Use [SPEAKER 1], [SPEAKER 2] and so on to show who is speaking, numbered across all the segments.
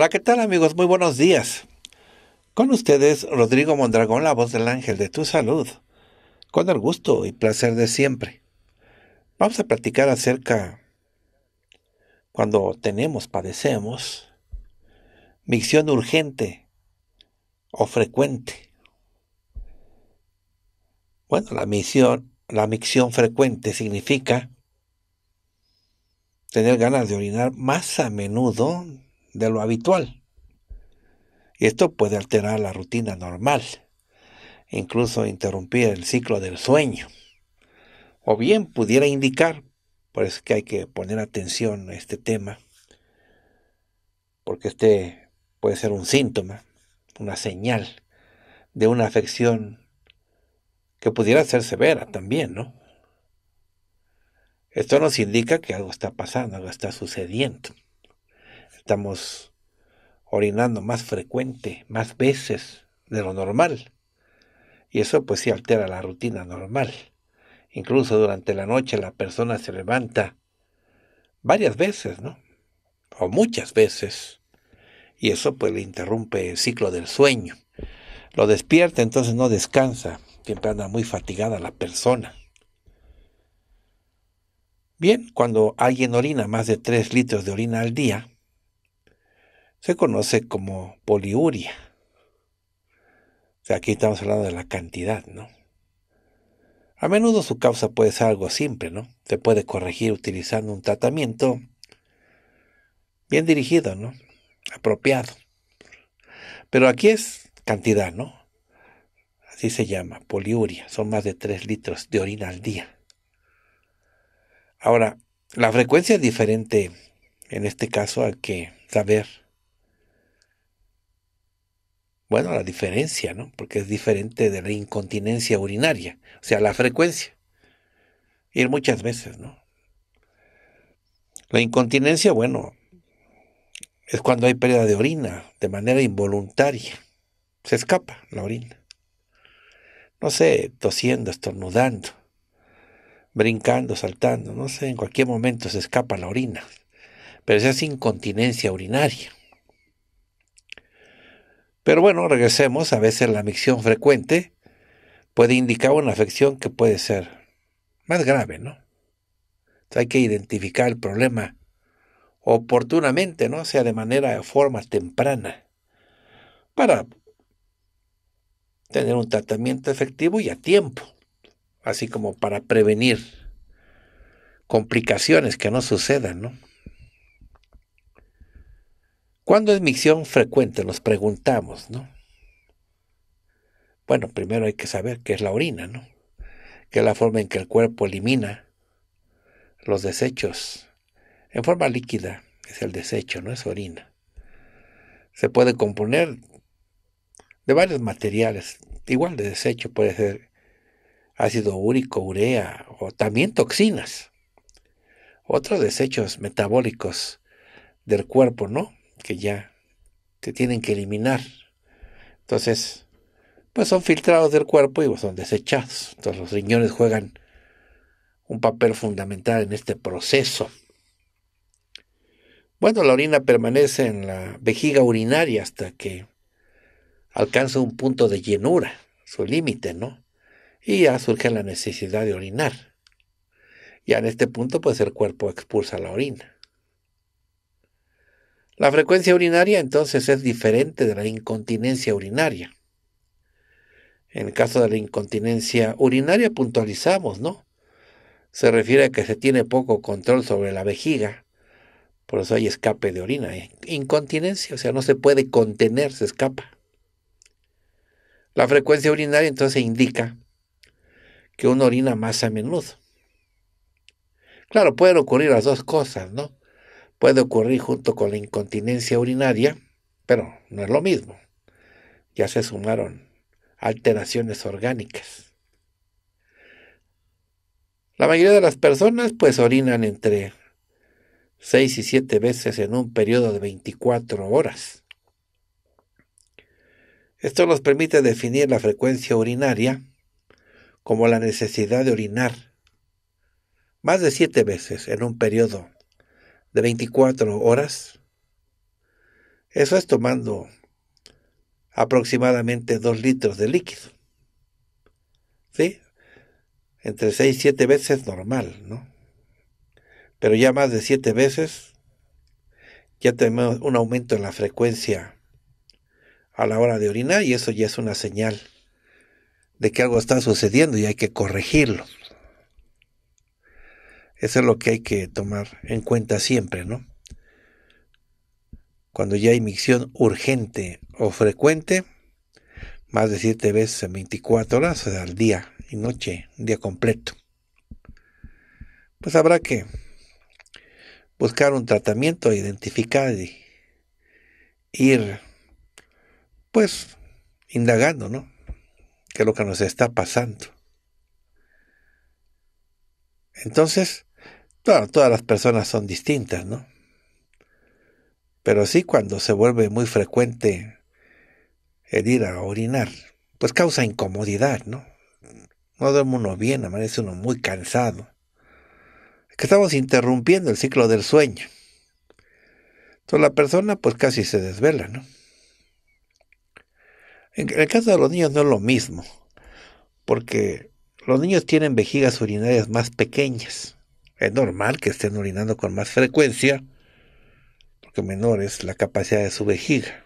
[SPEAKER 1] Hola, ¿qué tal amigos? Muy buenos días. Con ustedes, Rodrigo Mondragón, la voz del ángel de tu salud, con el gusto y placer de siempre. Vamos a platicar acerca cuando tenemos, padecemos, micción urgente o frecuente. Bueno, la micción, la micción frecuente significa tener ganas de orinar más a menudo de lo habitual. Y esto puede alterar la rutina normal, incluso interrumpir el ciclo del sueño. O bien pudiera indicar, por eso que hay que poner atención a este tema, porque este puede ser un síntoma, una señal de una afección que pudiera ser severa también, ¿no? Esto nos indica que algo está pasando, algo está sucediendo. Estamos orinando más frecuente, más veces de lo normal. Y eso pues sí altera la rutina normal. Incluso durante la noche la persona se levanta varias veces, ¿no? O muchas veces. Y eso pues le interrumpe el ciclo del sueño. Lo despierta, entonces no descansa. Siempre anda muy fatigada la persona. Bien, cuando alguien orina más de 3 litros de orina al día, se conoce como poliuria. aquí estamos hablando de la cantidad, ¿no? A menudo su causa puede ser algo simple, ¿no? Se puede corregir utilizando un tratamiento bien dirigido, ¿no? Apropiado. Pero aquí es cantidad, ¿no? Así se llama, poliuria. Son más de 3 litros de orina al día. Ahora, la frecuencia es diferente en este caso hay que saber bueno, la diferencia, ¿no? Porque es diferente de la incontinencia urinaria, o sea, la frecuencia. Y muchas veces, ¿no? La incontinencia, bueno, es cuando hay pérdida de orina de manera involuntaria. Se escapa la orina. No sé, tosiendo, estornudando, brincando, saltando, no sé, en cualquier momento se escapa la orina. Pero esa es incontinencia urinaria. Pero bueno, regresemos. A veces la micción frecuente puede indicar una afección que puede ser más grave, ¿no? hay que identificar el problema oportunamente, ¿no? O sea, de manera, de forma temprana, para tener un tratamiento efectivo y a tiempo, así como para prevenir complicaciones que no sucedan, ¿no? ¿Cuándo es micción frecuente? Nos preguntamos, ¿no? Bueno, primero hay que saber qué es la orina, ¿no? Que es la forma en que el cuerpo elimina los desechos en forma líquida, es el desecho, no es orina. Se puede componer de varios materiales, igual de desecho puede ser ácido úrico, urea o también toxinas. Otros desechos metabólicos del cuerpo, ¿no? que ya se tienen que eliminar. Entonces, pues son filtrados del cuerpo y pues, son desechados. Entonces los riñones juegan un papel fundamental en este proceso. Bueno, la orina permanece en la vejiga urinaria hasta que alcanza un punto de llenura, su límite, ¿no? Y ya surge la necesidad de orinar. Ya en este punto, pues el cuerpo expulsa la orina. La frecuencia urinaria entonces es diferente de la incontinencia urinaria. En el caso de la incontinencia urinaria puntualizamos, ¿no? Se refiere a que se tiene poco control sobre la vejiga, por eso hay escape de orina. Incontinencia, o sea, no se puede contener, se escapa. La frecuencia urinaria entonces indica que uno orina más a menudo. Claro, pueden ocurrir las dos cosas, ¿no? Puede ocurrir junto con la incontinencia urinaria, pero no es lo mismo. Ya se sumaron alteraciones orgánicas. La mayoría de las personas pues orinan entre 6 y 7 veces en un periodo de 24 horas. Esto nos permite definir la frecuencia urinaria como la necesidad de orinar más de 7 veces en un periodo de 24 horas. Eso es tomando aproximadamente 2 litros de líquido. ¿Sí? Entre 6 y 7 veces normal, ¿no? Pero ya más de 7 veces ya tenemos un aumento en la frecuencia a la hora de orinar y eso ya es una señal de que algo está sucediendo y hay que corregirlo. Eso es lo que hay que tomar en cuenta siempre, ¿no? Cuando ya hay micción urgente o frecuente, más de siete veces en 24 horas o sea, al día y noche, un día completo. Pues habrá que buscar un tratamiento, identificar y ir, pues, indagando, ¿no? ¿Qué es lo que nos está pasando? Entonces, todas las personas son distintas, ¿no? Pero sí cuando se vuelve muy frecuente el ir a orinar, pues causa incomodidad, ¿no? No duerme uno bien, amanece uno muy cansado. que estamos interrumpiendo el ciclo del sueño. Entonces la persona pues casi se desvela, ¿no? En el caso de los niños no es lo mismo, porque los niños tienen vejigas urinarias más pequeñas. Es normal que estén orinando con más frecuencia, porque menor es la capacidad de su vejiga.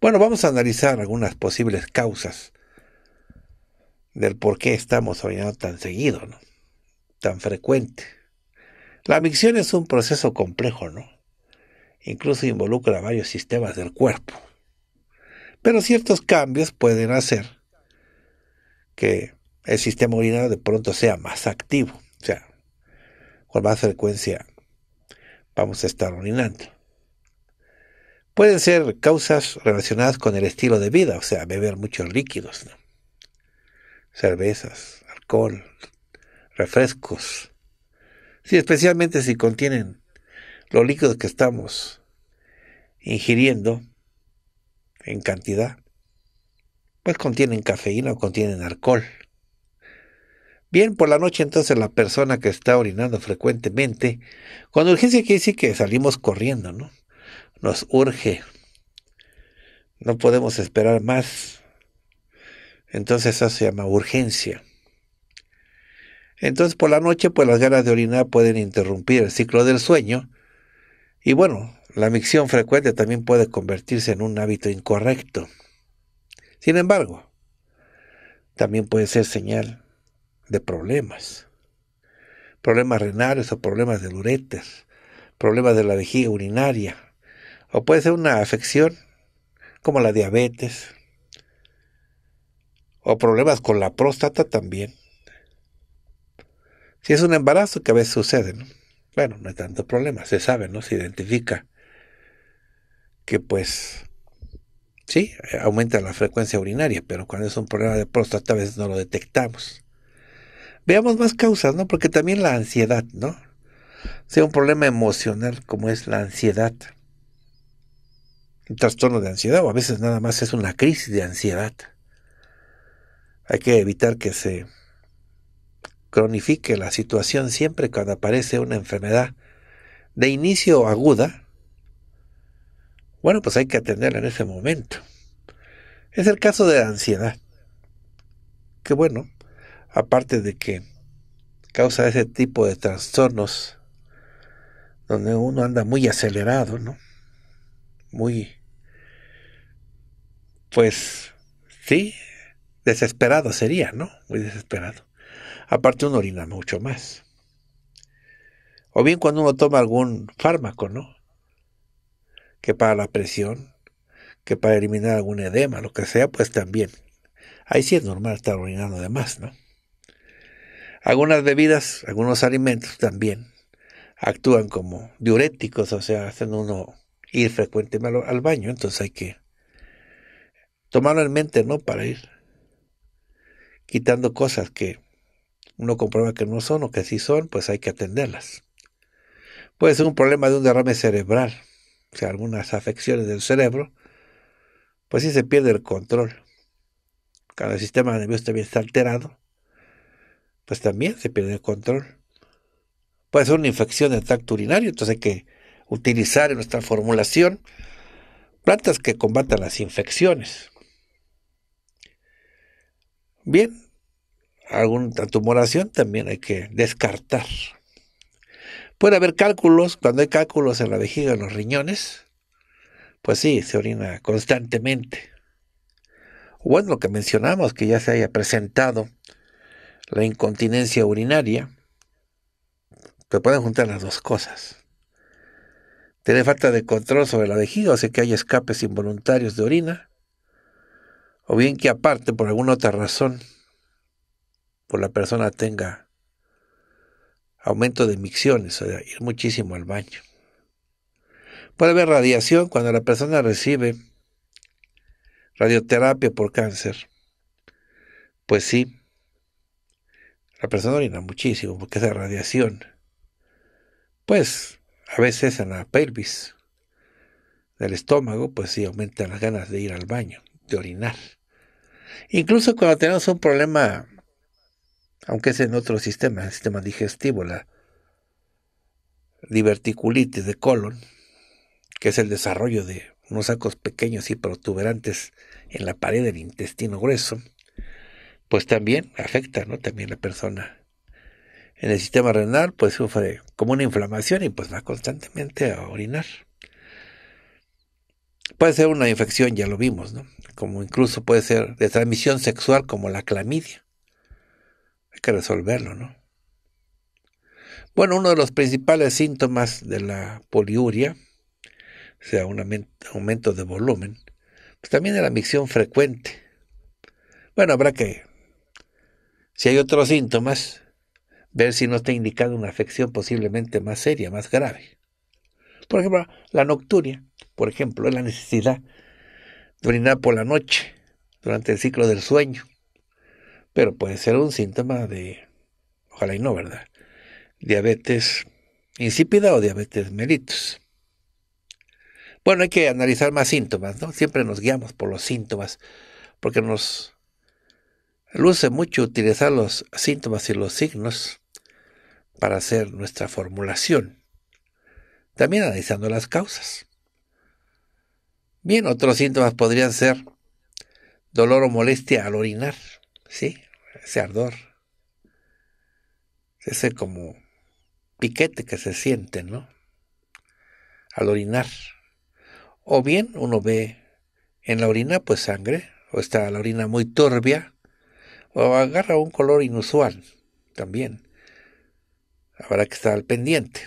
[SPEAKER 1] Bueno, vamos a analizar algunas posibles causas del por qué estamos orinando tan seguido, ¿no? tan frecuente. La micción es un proceso complejo, ¿no? Incluso involucra varios sistemas del cuerpo. Pero ciertos cambios pueden hacer que el sistema urinario de pronto sea más activo con más frecuencia vamos a estar orinando. Pueden ser causas relacionadas con el estilo de vida, o sea, beber muchos líquidos, cervezas, alcohol, refrescos. Sí, especialmente si contienen los líquidos que estamos ingiriendo en cantidad, pues contienen cafeína o contienen alcohol. Bien, por la noche entonces la persona que está orinando frecuentemente, con urgencia quiere decir que salimos corriendo, ¿no? Nos urge. No podemos esperar más. Entonces eso se llama urgencia. Entonces por la noche pues las ganas de orinar pueden interrumpir el ciclo del sueño y bueno, la micción frecuente también puede convertirse en un hábito incorrecto. Sin embargo, también puede ser señal de problemas. Problemas renales o problemas de luretes problemas de la vejiga urinaria, o puede ser una afección como la diabetes, o problemas con la próstata también. Si es un embarazo que a veces sucede, bueno, no hay tanto problema, se sabe, ¿no? Se identifica que pues sí, aumenta la frecuencia urinaria, pero cuando es un problema de próstata a veces no lo detectamos. Veamos más causas, ¿no? Porque también la ansiedad, ¿no? sea, un problema emocional como es la ansiedad. Un trastorno de ansiedad o a veces nada más es una crisis de ansiedad. Hay que evitar que se cronifique la situación siempre cuando aparece una enfermedad de inicio aguda. Bueno, pues hay que atenderla en ese momento. Es el caso de la ansiedad. Que bueno, aparte de que causa ese tipo de trastornos donde uno anda muy acelerado, ¿no? Muy, pues, sí, desesperado sería, ¿no? Muy desesperado. Aparte uno orina mucho más. O bien cuando uno toma algún fármaco, ¿no? Que para la presión, que para eliminar algún edema, lo que sea, pues también. Ahí sí es normal estar orinando de más, ¿no? Algunas bebidas, algunos alimentos también actúan como diuréticos, o sea, hacen uno ir frecuentemente al baño, entonces hay que tomarlo en mente, ¿no? Para ir quitando cosas que uno comprueba que no son o que sí son, pues hay que atenderlas. Puede ser un problema de un derrame cerebral, o sea, algunas afecciones del cerebro, pues sí se pierde el control. Cada sistema nervioso también está alterado, pues también se pierde el control. Puede ser una infección del tracto urinario, entonces hay que utilizar en nuestra formulación plantas que combatan las infecciones. Bien, alguna tumoración también hay que descartar. Puede haber cálculos, cuando hay cálculos en la vejiga, en los riñones, pues sí, se orina constantemente. Bueno, lo que mencionamos, que ya se haya presentado la incontinencia urinaria, te pueden juntar las dos cosas. Tiene falta de control sobre la vejiga, o sea que hay escapes involuntarios de orina, o bien que aparte, por alguna otra razón, por pues la persona tenga aumento de micciones, o sea, ir muchísimo al baño. Puede haber radiación cuando la persona recibe radioterapia por cáncer. Pues sí, la persona orina muchísimo porque esa radiación, pues a veces en la pelvis del estómago, pues sí aumentan las ganas de ir al baño, de orinar. Incluso cuando tenemos un problema, aunque es en otro sistema, el sistema digestivo, la diverticulitis de colon, que es el desarrollo de unos sacos pequeños y protuberantes en la pared del intestino grueso, pues también afecta, ¿no? También la persona. En el sistema renal, pues sufre como una inflamación y pues va constantemente a orinar. Puede ser una infección, ya lo vimos, ¿no? Como incluso puede ser de transmisión sexual como la clamidia. Hay que resolverlo, ¿no? Bueno, uno de los principales síntomas de la poliuria, o sea, un aumento de volumen, pues también de la micción frecuente. Bueno, habrá que si hay otros síntomas, ver si no está indicada una afección posiblemente más seria, más grave. Por ejemplo, la nocturia, por ejemplo, es la necesidad de orinar por la noche, durante el ciclo del sueño. Pero puede ser un síntoma de, ojalá y no, ¿verdad? Diabetes insípida o diabetes mellitus. Bueno, hay que analizar más síntomas, ¿no? Siempre nos guiamos por los síntomas, porque nos Luce mucho utilizar los síntomas y los signos para hacer nuestra formulación, también analizando las causas. Bien, otros síntomas podrían ser dolor o molestia al orinar, ¿sí? Ese ardor, ese como piquete que se siente, ¿no? Al orinar. O bien uno ve en la orina pues sangre, o está la orina muy turbia, o agarra un color inusual también. Habrá que estar al pendiente.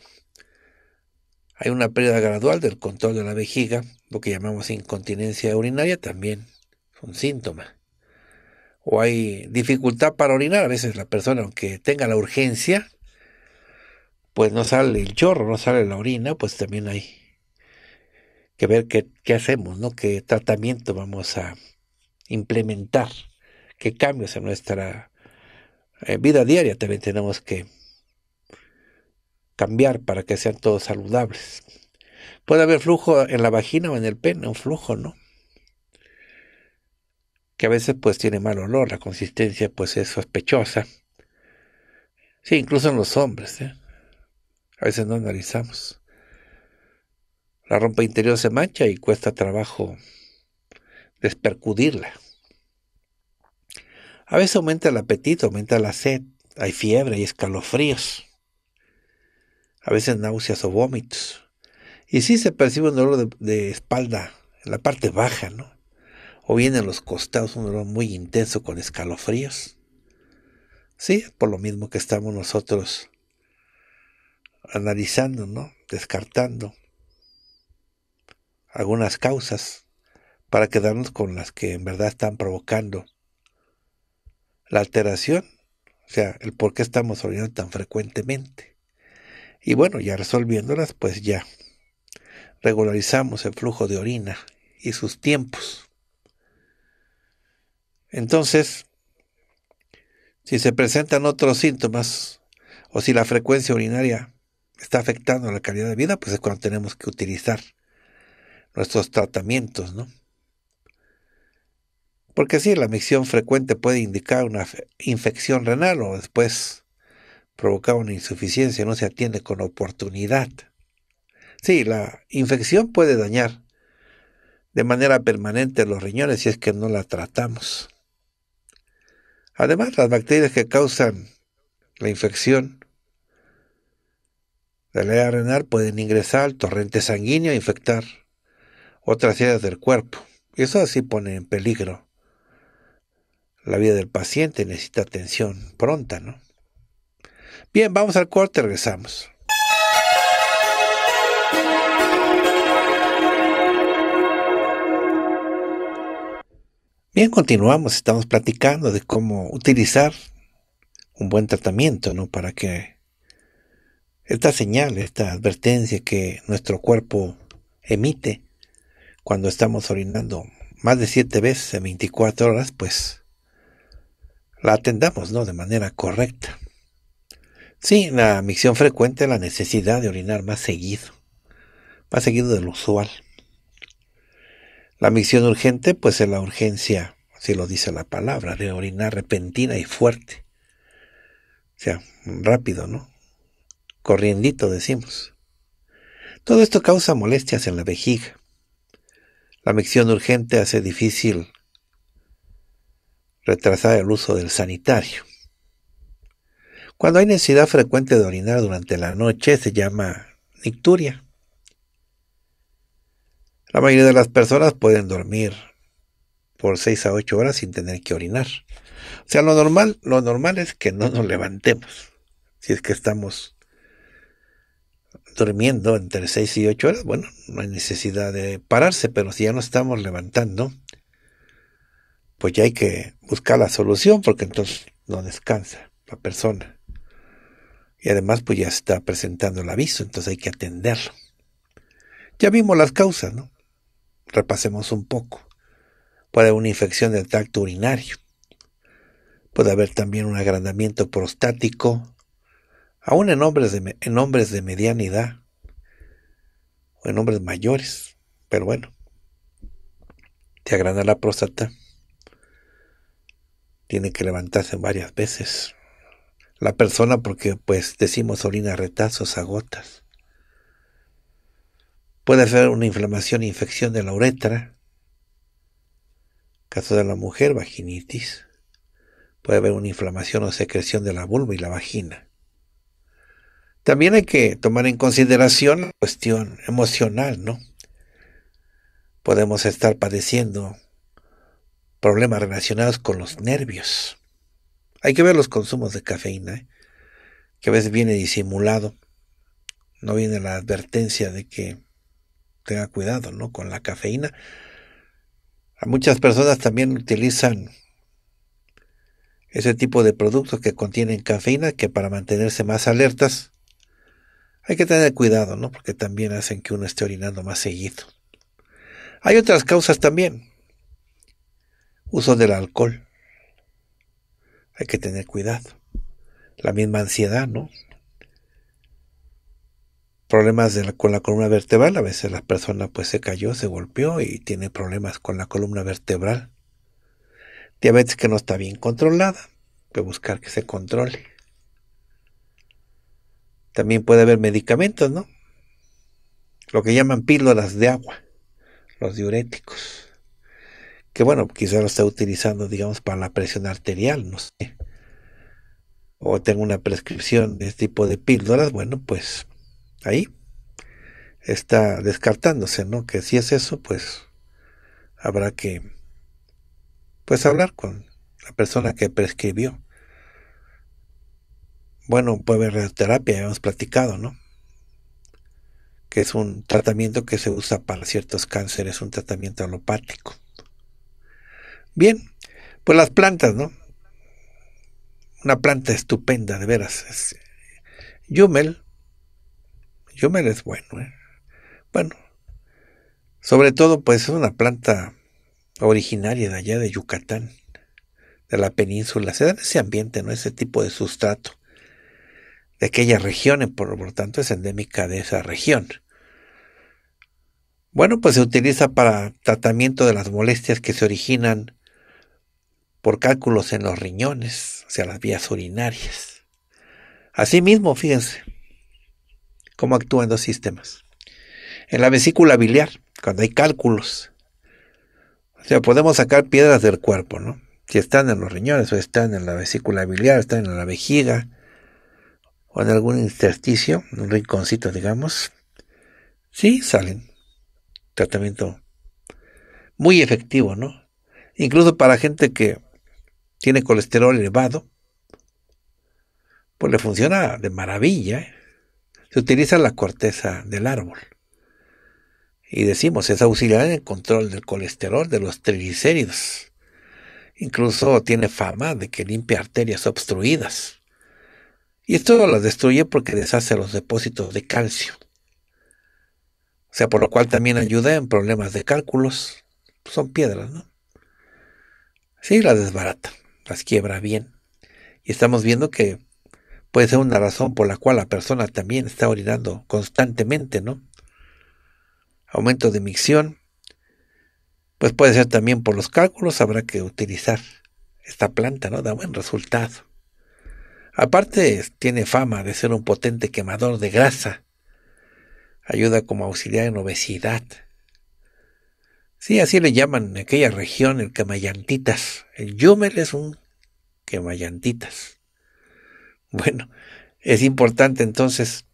[SPEAKER 1] Hay una pérdida gradual del control de la vejiga, lo que llamamos incontinencia urinaria también es un síntoma. O hay dificultad para orinar, a veces la persona aunque tenga la urgencia, pues no sale el chorro, no sale la orina, pues también hay que ver qué, qué hacemos, ¿no? qué tratamiento vamos a implementar que cambios en nuestra eh, vida diaria también tenemos que cambiar para que sean todos saludables. Puede haber flujo en la vagina o en el pene, un flujo, ¿no? Que a veces pues tiene mal olor, la consistencia pues es sospechosa. Sí, incluso en los hombres, ¿eh? A veces no analizamos. La rompa interior se mancha y cuesta trabajo despercudirla. A veces aumenta el apetito, aumenta la sed, hay fiebre y escalofríos. A veces náuseas o vómitos. Y sí se percibe un dolor de, de espalda en la parte baja, ¿no? O bien en los costados un dolor muy intenso con escalofríos. Sí, por lo mismo que estamos nosotros analizando, ¿no? Descartando algunas causas para quedarnos con las que en verdad están provocando la alteración, o sea, el por qué estamos orinando tan frecuentemente. Y bueno, ya resolviéndolas, pues ya regularizamos el flujo de orina y sus tiempos. Entonces, si se presentan otros síntomas o si la frecuencia urinaria está afectando la calidad de vida, pues es cuando tenemos que utilizar nuestros tratamientos, ¿no? Porque sí, la micción frecuente puede indicar una infección renal o después provocar una insuficiencia, no se atiende con oportunidad. Sí, la infección puede dañar de manera permanente los riñones si es que no la tratamos. Además, las bacterias que causan la infección de la edad renal pueden ingresar al torrente sanguíneo e infectar otras áreas del cuerpo. Y eso así pone en peligro la vida del paciente necesita atención pronta, ¿no? Bien, vamos al corte, regresamos. Bien, continuamos, estamos platicando de cómo utilizar un buen tratamiento, ¿no? Para que esta señal, esta advertencia que nuestro cuerpo emite cuando estamos orinando más de siete veces en 24 horas, pues la atendamos ¿no? de manera correcta. Sí, la micción frecuente, la necesidad de orinar más seguido, más seguido del usual. La micción urgente, pues es la urgencia, así lo dice la palabra, de orinar repentina y fuerte. O sea, rápido, ¿no? Corriendito, decimos. Todo esto causa molestias en la vejiga. La micción urgente hace difícil retrasar el uso del sanitario. Cuando hay necesidad frecuente de orinar durante la noche se llama nicturia. La mayoría de las personas pueden dormir por 6 a 8 horas sin tener que orinar. O sea, lo normal, lo normal es que no nos levantemos. Si es que estamos durmiendo entre 6 y 8 horas, bueno, no hay necesidad de pararse, pero si ya no estamos levantando, pues ya hay que buscar la solución porque entonces no descansa la persona. Y además pues ya está presentando el aviso, entonces hay que atenderlo. Ya vimos las causas, ¿no? Repasemos un poco. Puede haber una infección del tracto urinario. Puede haber también un agrandamiento prostático, aún en hombres de, en hombres de mediana edad o en hombres mayores. Pero bueno, te agranda la próstata, tiene que levantarse varias veces. La persona, porque pues decimos orina retazos a gotas. Puede ser una inflamación infección de la uretra. Caso de la mujer, vaginitis. Puede haber una inflamación o secreción de la vulva y la vagina. También hay que tomar en consideración la cuestión emocional, ¿no? Podemos estar padeciendo problemas relacionados con los nervios. Hay que ver los consumos de cafeína, ¿eh? que a veces viene disimulado. No viene la advertencia de que tenga cuidado ¿no? con la cafeína. A muchas personas también utilizan ese tipo de productos que contienen cafeína que para mantenerse más alertas hay que tener cuidado, ¿no? Porque también hacen que uno esté orinando más seguido. Hay otras causas también. Uso del alcohol. Hay que tener cuidado. La misma ansiedad, ¿no? Problemas con la columna vertebral. A veces la persona pues se cayó, se golpeó y tiene problemas con la columna vertebral. Diabetes que no está bien controlada. Hay que buscar que se controle. También puede haber medicamentos, ¿no? Lo que llaman píldoras de agua, los diuréticos que bueno, quizás lo está utilizando, digamos, para la presión arterial, no sé. O tengo una prescripción de este tipo de píldoras, bueno, pues ahí está descartándose, ¿no? Que si es eso, pues habrá que, pues hablar con la persona que prescribió. Bueno, puede haber radioterapia, ya hemos platicado, ¿no? Que es un tratamiento que se usa para ciertos cánceres, un tratamiento alopático. Bien, pues las plantas, ¿no? Una planta estupenda, de veras. Es, Yumel, Yumel es bueno, ¿eh? Bueno, sobre todo, pues es una planta originaria de allá de Yucatán, de la península. Se da ese ambiente, ¿no? Ese tipo de sustrato de aquella región, por lo tanto es endémica de esa región. Bueno, pues se utiliza para tratamiento de las molestias que se originan por cálculos en los riñones, o sea, las vías urinarias. Asimismo, fíjense cómo actúan los sistemas. En la vesícula biliar, cuando hay cálculos, o sea, podemos sacar piedras del cuerpo, ¿no? Si están en los riñones, o están en la vesícula biliar, están en la vejiga, o en algún intersticio, un rinconcito, digamos, sí salen. Tratamiento muy efectivo, ¿no? Incluso para gente que tiene colesterol elevado, pues le funciona de maravilla. ¿eh? Se utiliza la corteza del árbol. Y decimos, es auxiliar en el control del colesterol, de los triglicéridos. Incluso tiene fama de que limpia arterias obstruidas. Y esto las destruye porque deshace los depósitos de calcio. O sea, por lo cual también ayuda en problemas de cálculos. Son piedras, ¿no? Sí, la desbarata las quiebra bien. Y estamos viendo que puede ser una razón por la cual la persona también está orinando constantemente, ¿no? Aumento de micción, pues puede ser también por los cálculos, habrá que utilizar esta planta, ¿no? Da buen resultado. Aparte, tiene fama de ser un potente quemador de grasa. Ayuda como auxiliar en obesidad, Sí, así le llaman en aquella región el quemallantitas. El Yumel es un quemallantitas. Bueno, es importante entonces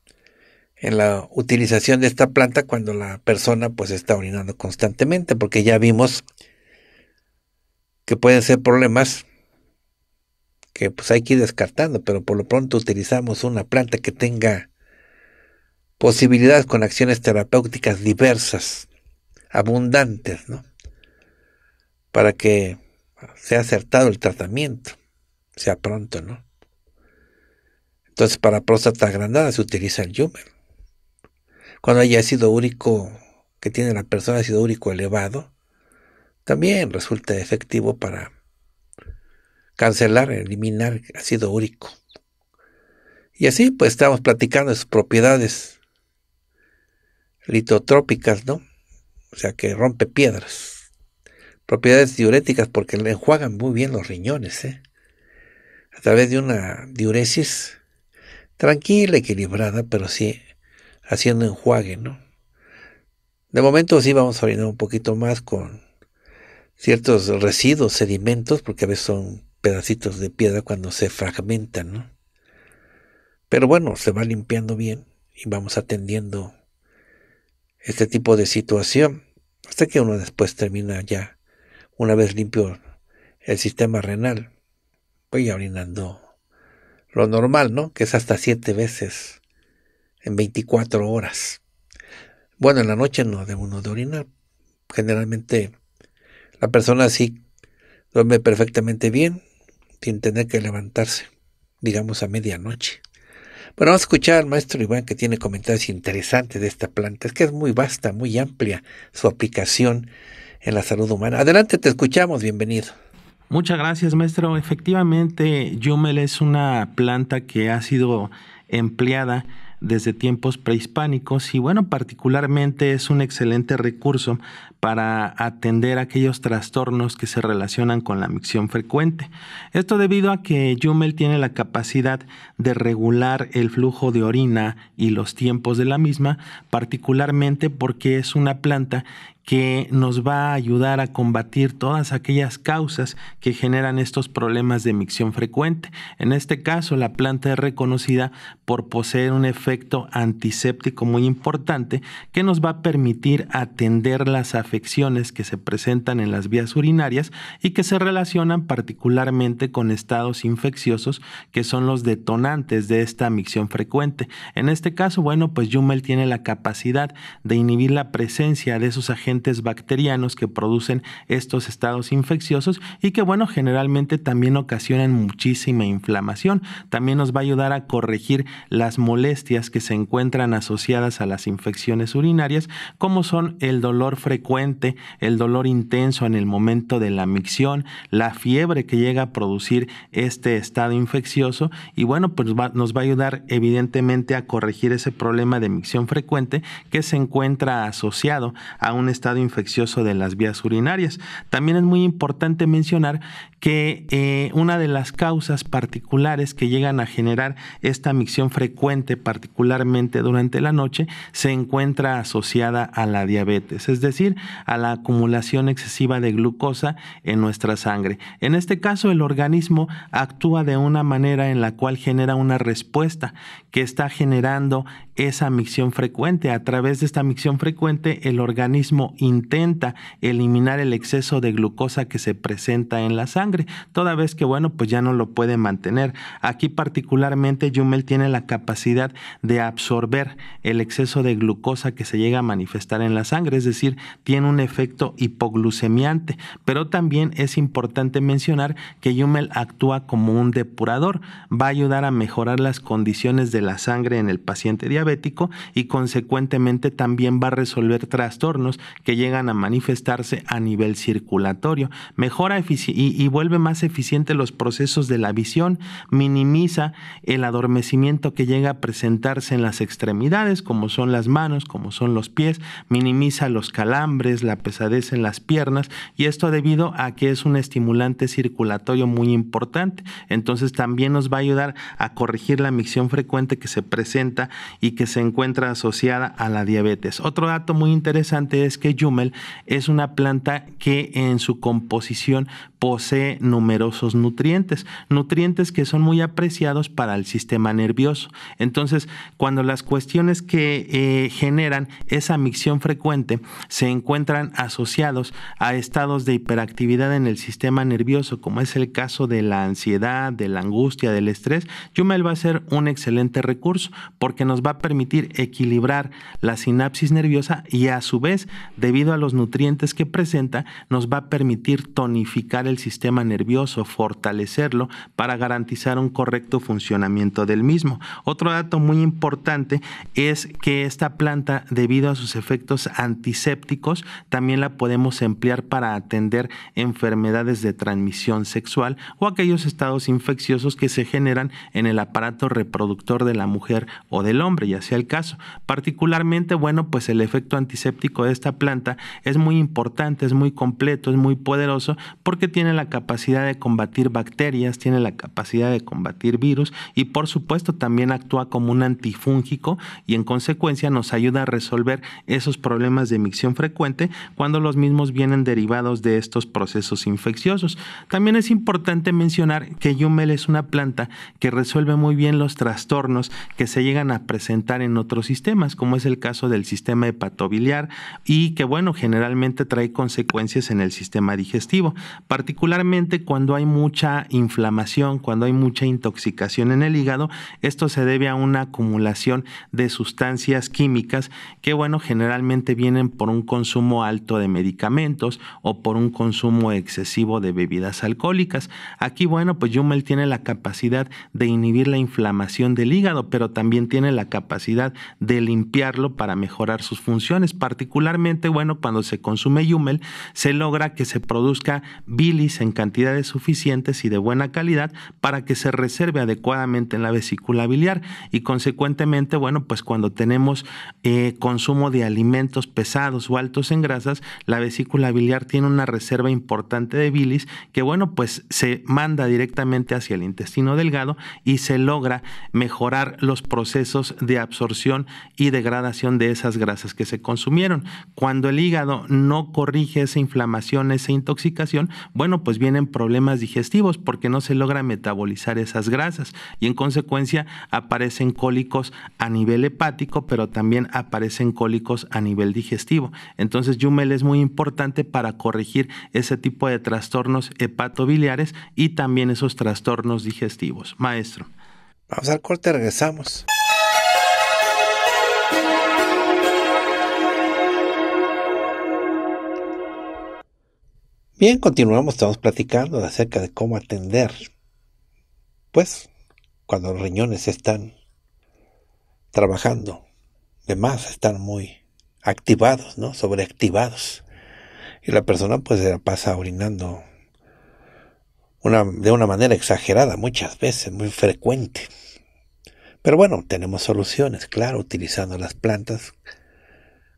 [SPEAKER 1] en la utilización de esta planta cuando la persona pues está orinando constantemente, porque ya vimos que pueden ser problemas que pues hay que ir descartando, pero por lo pronto utilizamos una planta que tenga posibilidades con acciones terapéuticas diversas abundantes, ¿no? Para que sea acertado el tratamiento, sea pronto, ¿no? Entonces, para próstata agrandada se utiliza el yumen. Cuando hay ácido úrico que tiene la persona, ácido úrico elevado, también resulta efectivo para cancelar, eliminar ácido úrico. Y así, pues, estamos platicando de sus propiedades litotrópicas, ¿no? o sea que rompe piedras. Propiedades diuréticas porque le enjuagan muy bien los riñones, ¿eh? a través de una diuresis tranquila, equilibrada, pero sí haciendo enjuague, ¿no? De momento sí vamos a orinar un poquito más con ciertos residuos, sedimentos, porque a veces son pedacitos de piedra cuando se fragmentan, ¿no? Pero bueno, se va limpiando bien y vamos atendiendo este tipo de situación, hasta que uno después termina ya, una vez limpio el sistema renal, voy pues orinando lo normal, ¿no? Que es hasta siete veces en 24 horas. Bueno, en la noche no de uno de orinar. Generalmente la persona sí duerme perfectamente bien, sin tener que levantarse, digamos a medianoche. Bueno, vamos a escuchar al maestro Iván que tiene comentarios interesantes de esta planta. Es que es muy vasta, muy amplia su aplicación en la salud humana. Adelante, te escuchamos, bienvenido.
[SPEAKER 2] Muchas gracias, maestro. Efectivamente, Yumel es una planta que ha sido empleada desde tiempos prehispánicos y bueno, particularmente es un excelente recurso para atender aquellos trastornos que se relacionan con la micción frecuente. Esto debido a que Jumel tiene la capacidad de regular el flujo de orina y los tiempos de la misma, particularmente porque es una planta que nos va a ayudar a combatir todas aquellas causas que generan estos problemas de micción frecuente. En este caso, la planta es reconocida por poseer un efecto antiséptico muy importante que nos va a permitir atender las afecciones que se presentan en las vías urinarias y que se relacionan particularmente con estados infecciosos que son los detonantes de esta micción frecuente. En este caso, bueno, pues Jumel tiene la capacidad de inhibir la presencia de esos agentes bacterianos que producen estos estados infecciosos y que, bueno, generalmente también ocasionan muchísima inflamación. También nos va a ayudar a corregir las molestias que se encuentran asociadas a las infecciones urinarias, como son el dolor frecuente, el dolor intenso en el momento de la micción, la fiebre que llega a producir este estado infeccioso y bueno, pues nos va a ayudar evidentemente a corregir ese problema de micción frecuente que se encuentra asociado a un estado infeccioso de las vías urinarias. También es muy importante mencionar que eh, una de las causas particulares que llegan a generar esta micción frecuente, particularmente durante la noche, se encuentra asociada a la diabetes, es decir, a la acumulación excesiva de glucosa en nuestra sangre. En este caso, el organismo actúa de una manera en la cual genera una respuesta que está generando esa micción frecuente. A través de esta micción frecuente, el organismo intenta eliminar el exceso de glucosa que se presenta en la sangre, toda vez que, bueno, pues ya no lo puede mantener. Aquí particularmente Yumel tiene la capacidad de absorber el exceso de glucosa que se llega a manifestar en la sangre, es decir, tiene un efecto hipoglucemiante, pero también es importante mencionar que Yumel actúa como un depurador, va a ayudar a mejorar las condiciones de la sangre en el paciente diabético diabético y consecuentemente también va a resolver trastornos que llegan a manifestarse a nivel circulatorio. Mejora y, vuelve más eficiente los procesos de la visión, minimiza el adormecimiento que llega a presentarse en las extremidades, como son las manos, como son los pies, minimiza los calambres, la pesadez en las piernas y esto debido a que es un estimulante circulatorio muy importante. Entonces también nos va a ayudar a corregir la micción frecuente que se presenta y que se encuentra asociada a la diabetes. Otro dato muy interesante es que Jumel es una planta que en su composición posee numerosos nutrientes, nutrientes que son muy apreciados para el sistema nervioso. Entonces, cuando las cuestiones que eh, generan esa micción frecuente se encuentran asociados a estados de hiperactividad en el sistema nervioso, como es el caso de la ansiedad, de la angustia, del estrés, Jumel va a ser un excelente recurso porque nos va a permitir equilibrar la sinapsis nerviosa y a su vez, debido a los nutrientes que presenta, nos va a permitir tonificar el el sistema nervioso, fortalecerlo para garantizar un correcto funcionamiento del mismo. Otro dato muy importante es que esta planta, debido a sus efectos antisépticos, también la podemos emplear para atender enfermedades de transmisión sexual o aquellos estados infecciosos que se generan en el aparato reproductor de la mujer o del hombre, ya sea el caso. Particularmente, bueno, pues el efecto antiséptico de esta planta es muy importante, es muy completo, es muy poderoso porque tiene tiene la capacidad de combatir bacterias, tiene la capacidad de combatir virus y por supuesto también actúa como un antifúngico y en consecuencia nos ayuda a resolver esos problemas de micción frecuente cuando los mismos vienen derivados de estos procesos infecciosos. También es importante mencionar que Yumel es una planta que resuelve muy bien los trastornos que se llegan a presentar en otros sistemas, como es el caso del sistema hepatobiliar y que bueno, generalmente trae consecuencias en el sistema digestivo particularmente cuando hay mucha inflamación, cuando hay mucha intoxicación en el hígado, esto se debe a una acumulación de sustancias químicas que, bueno, generalmente vienen por un consumo alto de medicamentos o por un consumo excesivo de bebidas alcohólicas. Aquí, bueno, pues Jumel tiene la capacidad de inhibir la inflamación del hígado, pero también tiene la capacidad de limpiarlo para mejorar sus funciones. Particularmente, bueno, cuando se consume Jumel, se logra que se produzca en cantidades suficientes y de buena calidad para que se reserve adecuadamente en la vesícula biliar y consecuentemente, bueno, pues cuando tenemos eh, consumo de alimentos pesados o altos en grasas, la vesícula biliar tiene una reserva importante de bilis que, bueno, pues se manda directamente hacia el intestino delgado y se logra mejorar los procesos de absorción y degradación de esas grasas que se consumieron. Cuando el hígado no corrige esa inflamación, esa intoxicación, bueno, pues vienen problemas digestivos porque no se logra metabolizar esas grasas y en consecuencia aparecen cólicos a nivel hepático, pero también aparecen cólicos a nivel digestivo. Entonces, Yumel es muy importante para corregir ese tipo de trastornos hepatobiliares y también esos trastornos digestivos. Maestro. Vamos al corte, regresamos.
[SPEAKER 1] Bien, continuamos, estamos platicando acerca de cómo atender, pues, cuando los riñones están trabajando de más, están muy activados, ¿no? Sobreactivados. Y la persona pues se pasa orinando de una manera exagerada muchas veces, muy frecuente. Pero bueno, tenemos soluciones, claro, utilizando las plantas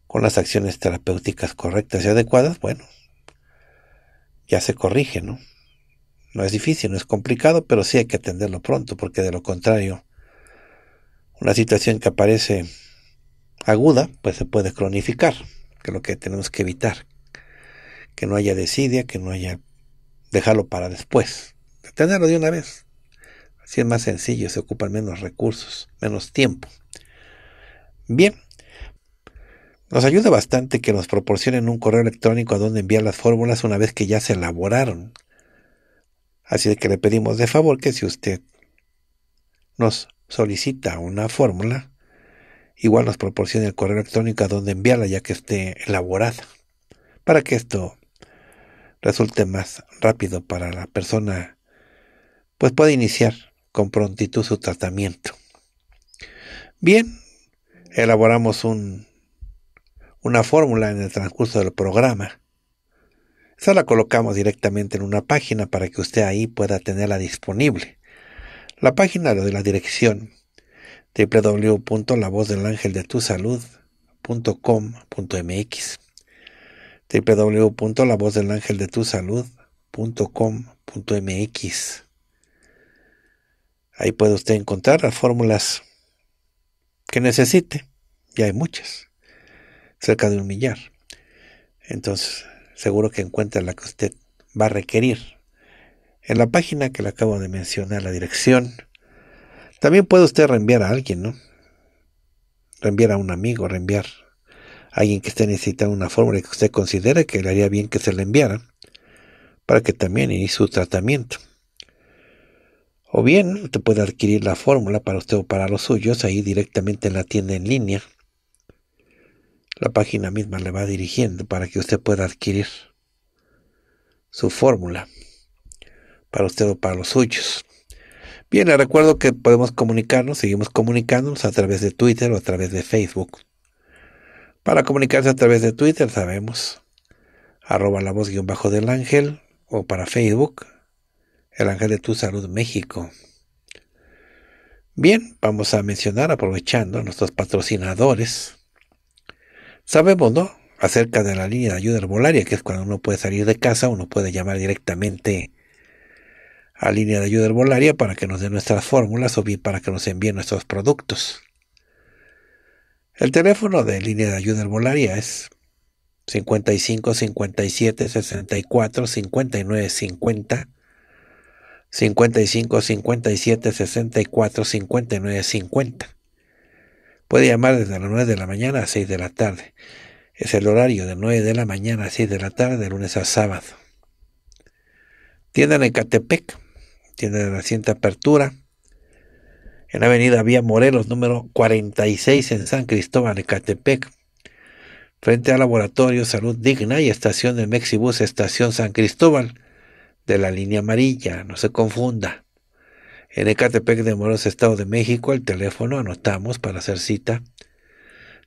[SPEAKER 1] con las acciones terapéuticas correctas y adecuadas, bueno, ya se corrige, ¿no? No es difícil, no es complicado, pero sí hay que atenderlo pronto, porque de lo contrario, una situación que aparece aguda, pues se puede cronificar, que es lo que tenemos que evitar, que no haya desidia, que no haya dejarlo para después, atenderlo de una vez. Así es más sencillo, se ocupan menos recursos, menos tiempo. Bien, nos ayuda bastante que nos proporcionen un correo electrónico a donde enviar las fórmulas una vez que ya se elaboraron. Así que le pedimos de favor que si usted nos solicita una fórmula, igual nos proporcione el correo electrónico a donde enviarla ya que esté elaborada, para que esto resulte más rápido para la persona, pues pueda iniciar con prontitud su tratamiento. Bien, elaboramos un una fórmula en el transcurso del programa. Esa la colocamos directamente en una página para que usted ahí pueda tenerla disponible. La página de la dirección www.lavozdelangeldetusalud.com.mx www.lavozdelangeldetusalud.com.mx Ahí puede usted encontrar las fórmulas que necesite, ya hay muchas cerca de un millar. Entonces, seguro que encuentra la que usted va a requerir. En la página que le acabo de mencionar, la dirección. También puede usted reenviar a alguien, ¿no? Reenviar a un amigo, reenviar a alguien que esté necesitando una fórmula que usted considere que le haría bien que se le enviara, para que también inicie su tratamiento. O bien, usted puede adquirir la fórmula para usted o para los suyos ahí directamente en la tienda en línea la página misma le va dirigiendo para que usted pueda adquirir su fórmula para usted o para los suyos. Bien, le recuerdo que podemos comunicarnos, seguimos comunicándonos a través de Twitter o a través de Facebook. Para comunicarse a través de Twitter, sabemos, arroba la voz guión bajo del ángel o para Facebook, el ángel de tu salud México. Bien, vamos a mencionar, aprovechando, a nuestros patrocinadores. Sabemos, ¿no? Acerca de la línea de ayuda herbolaria, que es cuando uno puede salir de casa, uno puede llamar directamente a línea de ayuda herbolaria para que nos dé nuestras fórmulas o bien para que nos envíen nuestros productos. El teléfono de línea de ayuda herbolaria es 55 57 64 59 50 55 57 64 59 50 Puede llamar desde las 9 de la mañana a 6 de la tarde. Es el horario de 9 de la mañana a 6 de la tarde, de lunes a sábado. Tienda en Ecatepec, tienda de reciente apertura, en la avenida Vía Morelos, número 46, en San Cristóbal, Ecatepec, frente al Laboratorio Salud Digna y estación de Mexibus, estación San Cristóbal, de la línea amarilla, no se confunda en Ecatepec de Moros, Estado de México. El teléfono anotamos para hacer cita.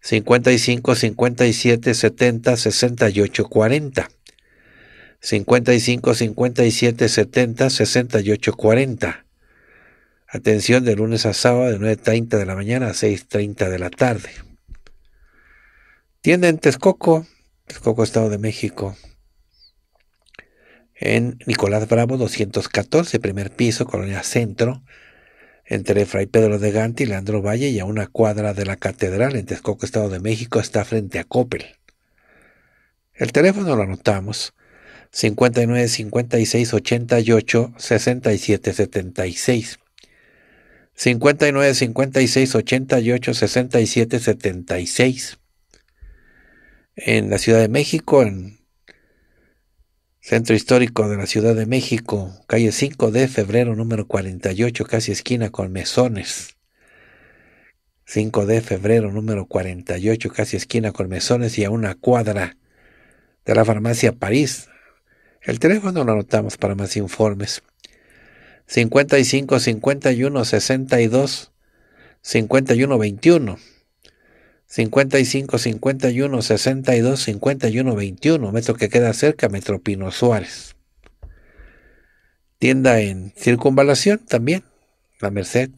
[SPEAKER 1] 55 57 70 68 40. 55 57 70 68 40. Atención de lunes a sábado de 9.30 de la mañana a 6.30 de la tarde. Tienda en Texcoco, Texcoco, Estado de México en Nicolás Bravo 214, primer piso, Colonia Centro, entre Fray Pedro de Gante y Leandro Valle y a una cuadra de la Catedral en Texcoco, Estado de México, está frente a Coppel. El teléfono lo anotamos 59 56 88 67 76. 59 56 88 67 76. En la Ciudad de México, en Centro Histórico de la Ciudad de México, calle 5 de febrero, número 48, casi esquina con mesones. 5 de febrero, número 48, casi esquina con mesones y a una cuadra de la farmacia París. El teléfono lo anotamos para más informes. 55 51 62 51 21. 55 51 62 51 21, metro que queda cerca, Metro Pino Suárez. Tienda en Circunvalación también, La Merced,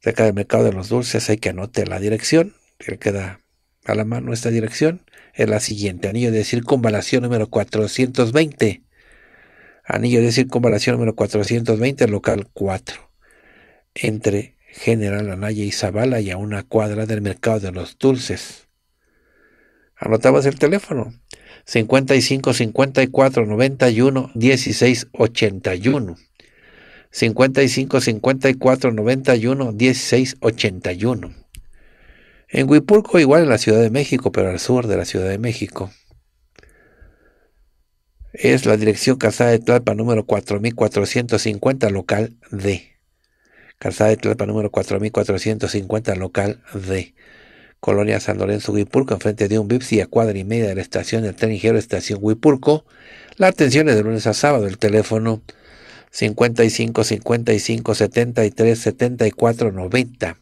[SPEAKER 1] cerca del Mercado de los Dulces, hay que anote la dirección, que queda a la mano esta dirección, es la siguiente, anillo de circunvalación número 420, anillo de circunvalación número 420, local 4, entre General Anaya y Zavala y a una cuadra del mercado de los dulces. Anotabas el teléfono 55 54 91 16 81. 55 54 91 16 81. En Huipulco, igual en la Ciudad de México, pero al sur de la Ciudad de México. Es la dirección Casada de Tlalpan número 4450, local D. Calzada de Tlapa número 4450, local de Colonia San Lorenzo, Huipulco, enfrente de un Bipsi a cuadra y media de la estación del tren ligero, estación Huipurco. La atención es de lunes a sábado, el teléfono 55 55 73 74 90.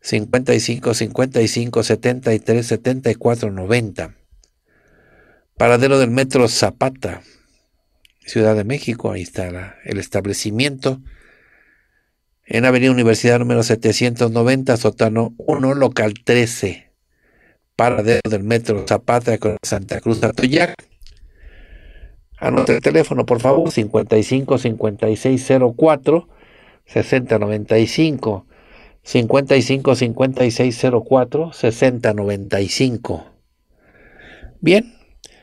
[SPEAKER 1] 55 55 73 74 90. Paradero del Metro Zapata, Ciudad de México, ahí está el establecimiento en Avenida Universidad número 790, sótano 1, local 13, paradero del metro Zapata con Santa Cruz Atoyac. A el teléfono, por favor, 55 5604 6095. 55 5604 6095. Bien,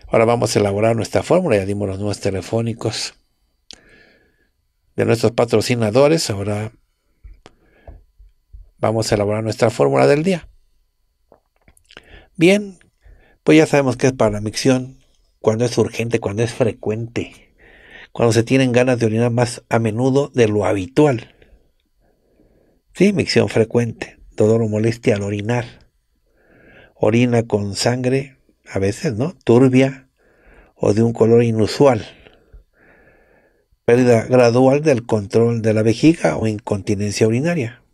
[SPEAKER 1] ahora vamos a elaborar nuestra fórmula. Ya dimos los números telefónicos de nuestros patrocinadores. Ahora vamos a elaborar nuestra fórmula del día. Bien, pues ya sabemos que es para la micción, cuando es urgente, cuando es frecuente, cuando se tienen ganas de orinar más a menudo de lo habitual. Sí, micción frecuente, dolor o molestia al orinar. Orina con sangre, a veces, ¿no? Turbia o de un color inusual. Pérdida gradual del control de la vejiga o incontinencia urinaria.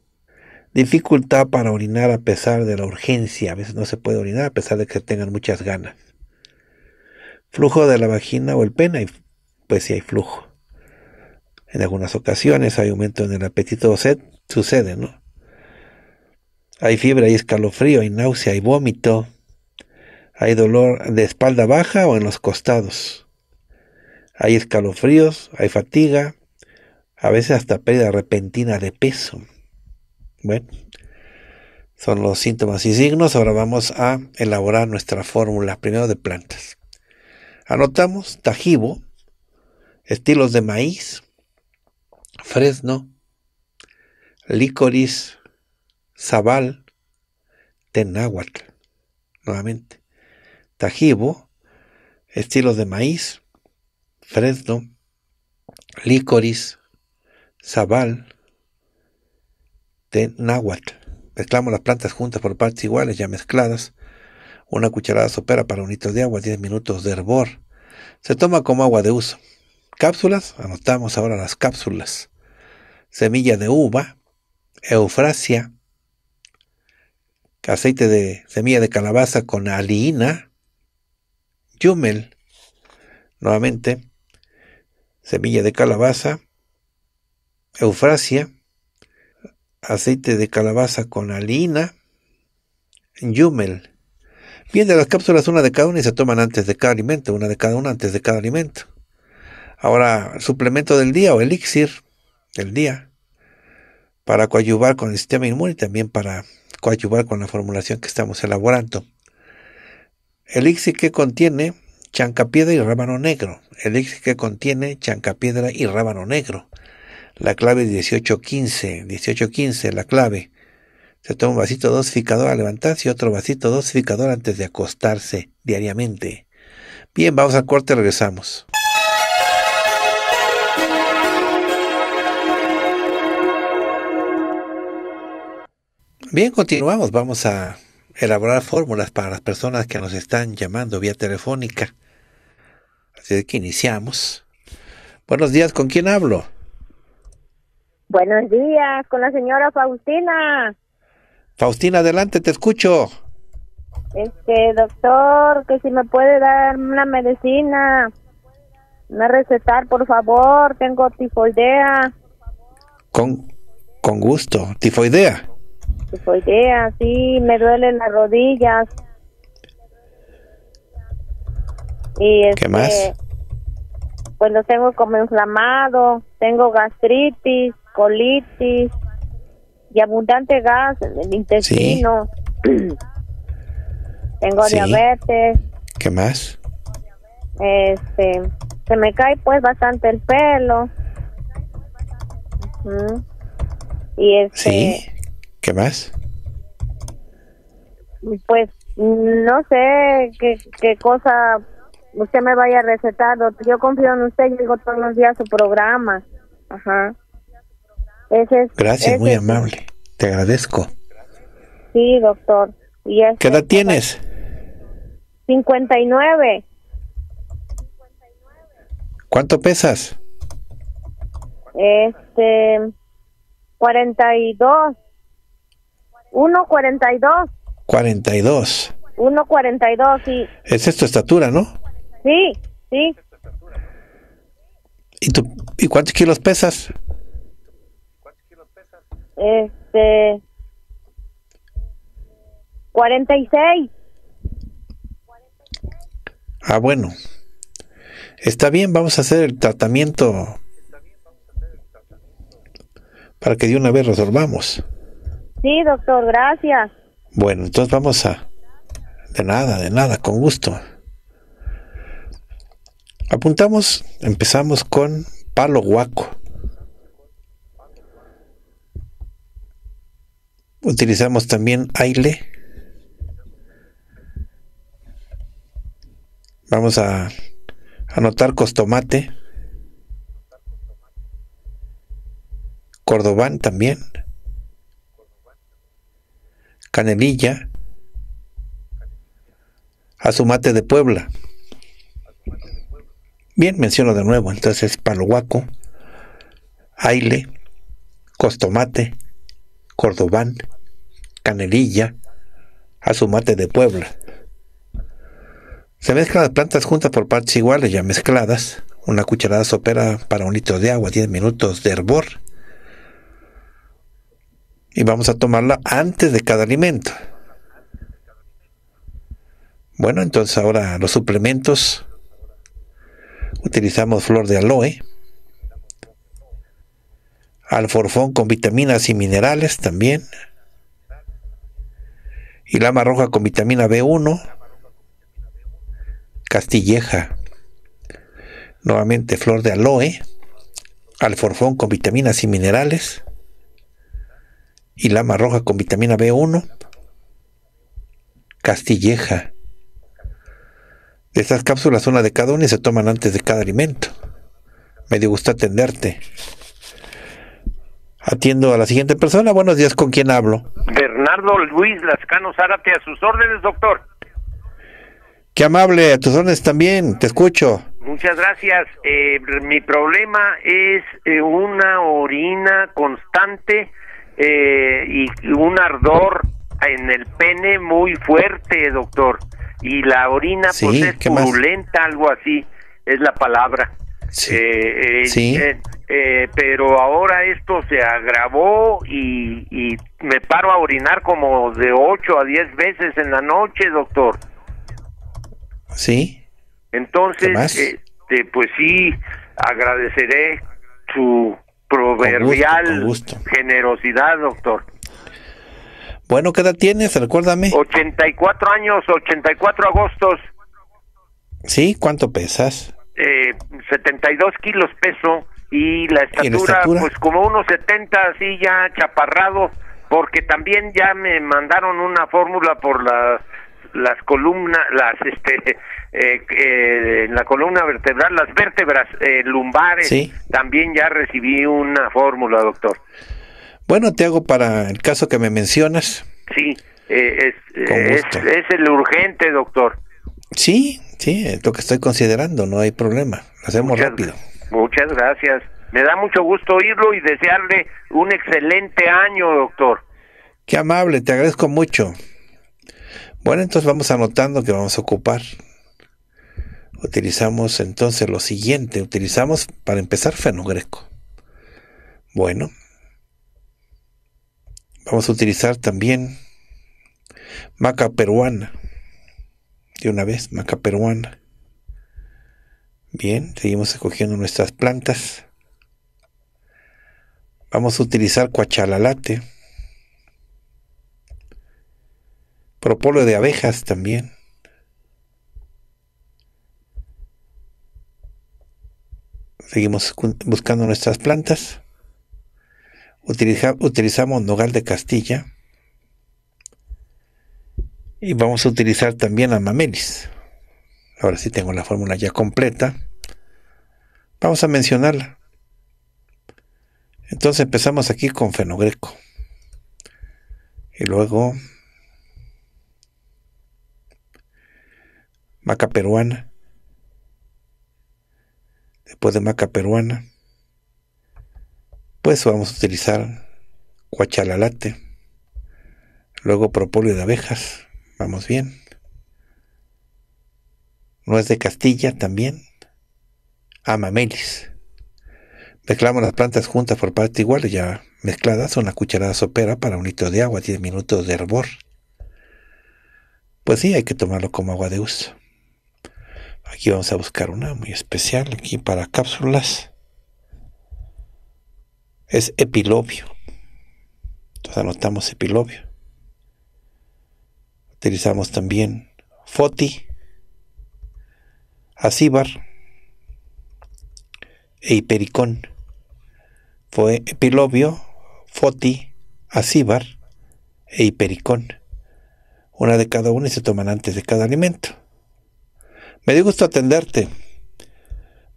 [SPEAKER 1] Dificultad para orinar a pesar de la urgencia. A veces no se puede orinar a pesar de que tengan muchas ganas. Flujo de la vagina o el pene. Pues sí hay flujo. En algunas ocasiones hay aumento en el apetito o sed. Sucede, ¿no? Hay fiebre, hay escalofrío, hay náusea, hay vómito. Hay dolor de espalda baja o en los costados. Hay escalofríos, hay fatiga, a veces hasta pérdida repentina de peso. Bueno, son los síntomas y signos. Ahora vamos a elaborar nuestra fórmula, primero de plantas. Anotamos tajibo, estilos de maíz, fresno, licoris, zabal, tenáhuatl. Nuevamente, tajibo, estilos de maíz, fresno, licorice, zabal, de náhuatl. Mezclamos las plantas juntas por partes iguales, ya mezcladas. Una cucharada sopera para un litro de agua, 10 minutos de hervor. Se toma como agua de uso. Cápsulas, anotamos ahora las cápsulas. Semilla de uva, eufrasia, aceite de semilla de calabaza con aliina, yumel, nuevamente, semilla de calabaza, eufrasia, aceite de calabaza con aliina yumel. Viene las cápsulas una de cada una y se toman antes de cada alimento, una de cada una antes de cada alimento. Ahora, suplemento del día o elixir del día para coadyuvar con el sistema inmune y también para coadyuvar con la formulación que estamos elaborando. Elixir que contiene chancapiedra y rábano negro. Elixir que contiene chancapiedra y rábano negro la clave 1815, 1815 la clave. Se toma un vasito dosificador al levantarse y otro vasito dosificador antes de acostarse diariamente. Bien, vamos al corte, regresamos. Bien, continuamos. Vamos a elaborar fórmulas para las personas que nos están llamando vía telefónica. Así que iniciamos. Buenos días, ¿con quién hablo?
[SPEAKER 3] Buenos días, con la señora Faustina.
[SPEAKER 1] Faustina, adelante, te escucho.
[SPEAKER 3] Este, doctor, que si me puede dar una medicina, una recetar, por favor, tengo tifoidea.
[SPEAKER 1] Con, con gusto, tifoidea.
[SPEAKER 3] Tifoidea, sí, me duelen las rodillas. Y ¿Qué este, más? Pues tengo como inflamado, tengo gastritis colitis y abundante gas en el intestino. Tengo diabetes. ¿Qué más? Este, se me cae pues bastante el pelo. Y este Sí. ¿Qué más? Pues no sé qué, qué cosa usted me vaya recetando Yo confío en usted, y digo todos los días su programa. Ajá. Gracias,
[SPEAKER 1] muy amable. Te agradezco.
[SPEAKER 3] Sí, doctor. ¿Qué edad
[SPEAKER 1] este, pues, tienes?
[SPEAKER 3] 59.
[SPEAKER 1] ¿Cuánto pesas?
[SPEAKER 3] Este, 42. 1,42.
[SPEAKER 1] 42.
[SPEAKER 3] 1,42,
[SPEAKER 1] Esa es tu estatura, ¿no?
[SPEAKER 3] Sí, sí.
[SPEAKER 1] ¿Y, tú, ¿Y cuántos kilos pesas?
[SPEAKER 3] Este. 46.
[SPEAKER 1] Ah, bueno. Está bien, vamos a hacer el tratamiento para que de una vez resolvamos.
[SPEAKER 3] Sí, doctor, gracias.
[SPEAKER 1] Bueno, entonces vamos a... De nada, de nada, con gusto. Apuntamos, empezamos con palo guaco. utilizamos también aile. Vamos a anotar costomate. Cordobán también. Canelilla. Azumate de Puebla. Bien, menciono de nuevo. Entonces, palohuaco, aile, costomate, cordobán, canelilla a su mate de Puebla. Se mezclan las plantas juntas por partes iguales, ya mezcladas. Una cucharada sopera para un litro de agua, 10 minutos de hervor. Y vamos a tomarla antes de cada alimento. Bueno, entonces ahora los suplementos. Utilizamos flor de aloe. Alforfón con vitaminas y minerales también y lama roja con vitamina B1, castilleja, nuevamente flor de aloe, alforfón con vitaminas y minerales, y lama roja con vitamina B1, castilleja. Estas cápsulas, una de cada una, y se toman antes de cada alimento. Me dio gusto atenderte. Atiendo a la siguiente persona. Buenos días, ¿con quién hablo?
[SPEAKER 4] Bernardo Luis Lascano Zárate, a sus órdenes, doctor.
[SPEAKER 1] Qué amable, a tus órdenes también, te escucho.
[SPEAKER 4] Muchas gracias. Eh, mi problema es eh, una orina constante eh, y un ardor en el pene muy fuerte, doctor. Y la orina pues, es algo así, es la palabra. Sí. sí eh, pero ahora esto se agravó y, me paro a orinar como de 8 a 10 veces en la noche, doctor. Sí. Entonces, este, pues sí, agradeceré su proverbial generosidad, doctor. Bueno, ¿qué edad tienes? Recuérdame. 84 años, 84 agostos.
[SPEAKER 1] ¿Sí? ¿Cuánto pesas?
[SPEAKER 4] 72 eh, kilos peso y la estatura, pues como unos 70, así ya chaparrado, porque también ya me mandaron una fórmula por las las columnas, las este, eh, eh, En la columna vertebral, las vértebras eh, lumbares, también ya recibí una fórmula, doctor.
[SPEAKER 1] Bueno, te hago para el caso que me mencionas.
[SPEAKER 4] Sí, es, es, el urgente, doctor.
[SPEAKER 1] Sí, sí, es lo que estoy considerando, no hay problema, lo hacemos rápido.
[SPEAKER 4] Muchas gracias. Me da mucho gusto oírlo y desearle un excelente año, doctor.
[SPEAKER 1] Qué amable, te agradezco mucho. Bueno, entonces vamos anotando que vamos a ocupar. Utilizamos entonces lo siguiente, utilizamos para empezar fenogreco. Bueno, vamos a utilizar también maca peruana. De una vez, maca peruana. Bien, seguimos escogiendo nuestras plantas. Vamos a utilizar cuachalalate. Propolo de abejas también. Seguimos buscando nuestras plantas. utilizamos nogal de Castilla. Y vamos a utilizar también amamelis. Ahora sí tengo la fórmula ya completa. Vamos a mencionarla. Entonces empezamos aquí con fenogreco. Y luego maca peruana. Después de maca peruana, pues vamos a utilizar cuachalalate. Luego propóleo de abejas. Vamos bien no es de Castilla también. Amamelis. Mezclamos las plantas juntas por parte igual, ya mezcladas, una cucharada sopera para un litro de agua, 10 minutos de hervor. Pues sí, hay que tomarlo como agua de uso. Aquí vamos a buscar una muy especial, aquí para cápsulas. Es epilobio. Entonces anotamos epilobio. Utilizamos también foti, Acíbar e Hipericón. Fue Epilobio, Foti, Acíbar e Hipericón. Una de cada una y se toman antes de cada alimento. Me dio gusto atenderte.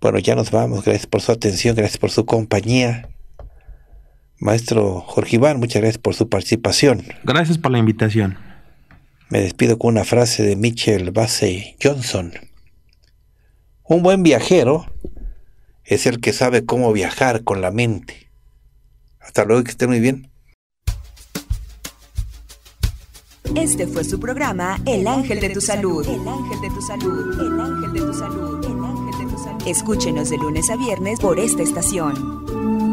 [SPEAKER 1] Bueno, ya nos vamos. Gracias por su atención, gracias por su compañía. Maestro Jorge Iván, muchas gracias por su participación.
[SPEAKER 2] Gracias por la invitación.
[SPEAKER 1] Me despido con una frase de Mitchell Basse Johnson. Un buen viajero es el que sabe cómo viajar con la mente. Hasta luego, y que esté muy bien.
[SPEAKER 2] Este fue su programa El Ángel de tu Salud. El Ángel
[SPEAKER 3] de Salud. El Ángel de tu Salud.
[SPEAKER 2] Escúchenos de lunes a viernes por esta
[SPEAKER 3] estación.